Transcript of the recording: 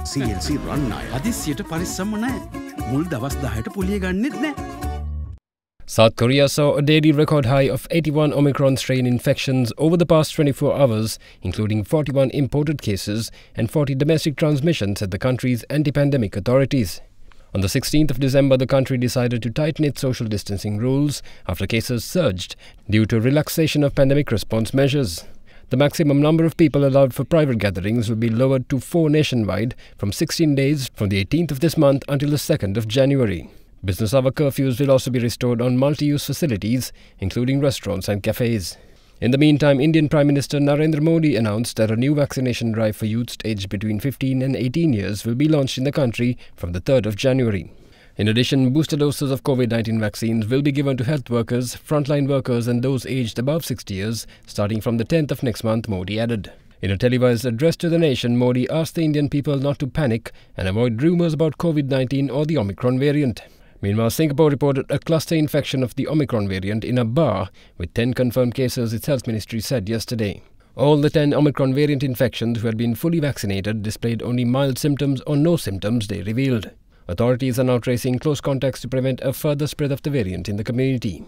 අදිසියට පරිස්සම නෑ මුල් දවස් පුලිය ගන්නෙත් නෑ South Korea saw a daily record high of 81 Omicron strain infections over the past 24 hours, including 41 imported cases and 40 domestic transmissions at the country's anti pandemic authorities. On the 16th of December, the country decided to tighten its social distancing rules after cases surged due to relaxation of pandemic response measures. The maximum number of people allowed for private gatherings will be lowered to four nationwide from 16 days from the 18th of this month until the 2nd of January. Business hour curfews will also be restored on multi-use facilities, including restaurants and cafes. In the meantime, Indian Prime Minister Narendra Modi announced that a new vaccination drive for youths aged between 15 and 18 years will be launched in the country from the 3rd of January. In addition, booster doses of COVID-19 vaccines will be given to health workers, frontline workers and those aged above 60 years starting from the 10th of next month, Modi added. In a televised address to the nation, Modi asked the Indian people not to panic and avoid rumours about COVID-19 or the Omicron variant. Meanwhile, Singapore reported a cluster infection of the Omicron variant in a bar with 10 confirmed cases, its health ministry said yesterday. All the 10 Omicron variant infections who had been fully vaccinated displayed only mild symptoms or no symptoms, they revealed. Authorities are now tracing close contacts to prevent a further spread of the variant in the community.